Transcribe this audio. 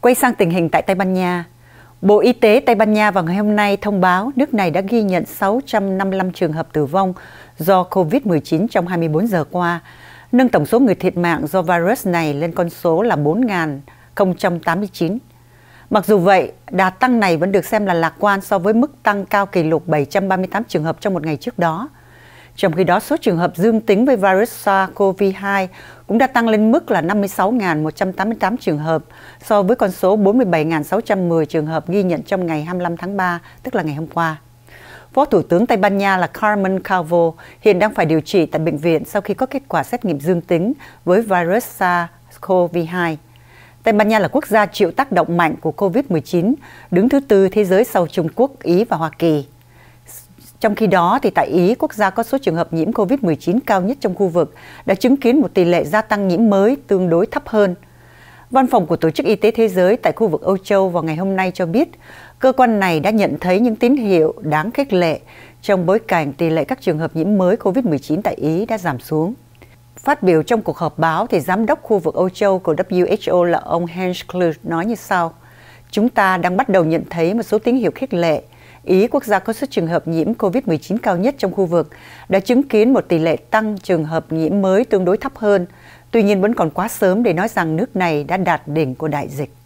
Quay sang tình hình tại Tây Ban Nha, Bộ Y tế Tây Ban Nha vào ngày hôm nay thông báo nước này đã ghi nhận 655 trường hợp tử vong do COVID-19 trong 24 giờ qua, nâng tổng số người thiệt mạng do virus này lên con số là 4.089. Mặc dù vậy, đà tăng này vẫn được xem là lạc quan so với mức tăng cao kỷ lục 738 trường hợp trong một ngày trước đó. Trong khi đó, số trường hợp dương tính với virus SARS-CoV-2 cũng đã tăng lên mức là 56.188 trường hợp so với con số 47.610 trường hợp ghi nhận trong ngày 25 tháng 3, tức là ngày hôm qua. Phó Thủ tướng Tây Ban Nha là Carmen Calvo hiện đang phải điều trị tại bệnh viện sau khi có kết quả xét nghiệm dương tính với virus SARS-CoV-2. Tây Ban Nha là quốc gia chịu tác động mạnh của COVID-19, đứng thứ tư thế giới sau Trung Quốc, Ý và Hoa Kỳ. Trong khi đó, thì tại Ý, quốc gia có số trường hợp nhiễm COVID-19 cao nhất trong khu vực, đã chứng kiến một tỷ lệ gia tăng nhiễm mới tương đối thấp hơn. Văn phòng của Tổ chức Y tế Thế giới tại khu vực Âu Châu vào ngày hôm nay cho biết, cơ quan này đã nhận thấy những tín hiệu đáng khích lệ trong bối cảnh tỷ lệ các trường hợp nhiễm mới COVID-19 tại Ý đã giảm xuống. Phát biểu trong cuộc họp báo, thì giám đốc khu vực Âu Châu của WHO là ông Hans Kluge nói như sau. Chúng ta đang bắt đầu nhận thấy một số tín hiệu khích lệ – Ý, quốc gia có số trường hợp nhiễm COVID-19 cao nhất trong khu vực, đã chứng kiến một tỷ lệ tăng trường hợp nhiễm mới tương đối thấp hơn. Tuy nhiên vẫn còn quá sớm để nói rằng nước này đã đạt đỉnh của đại dịch.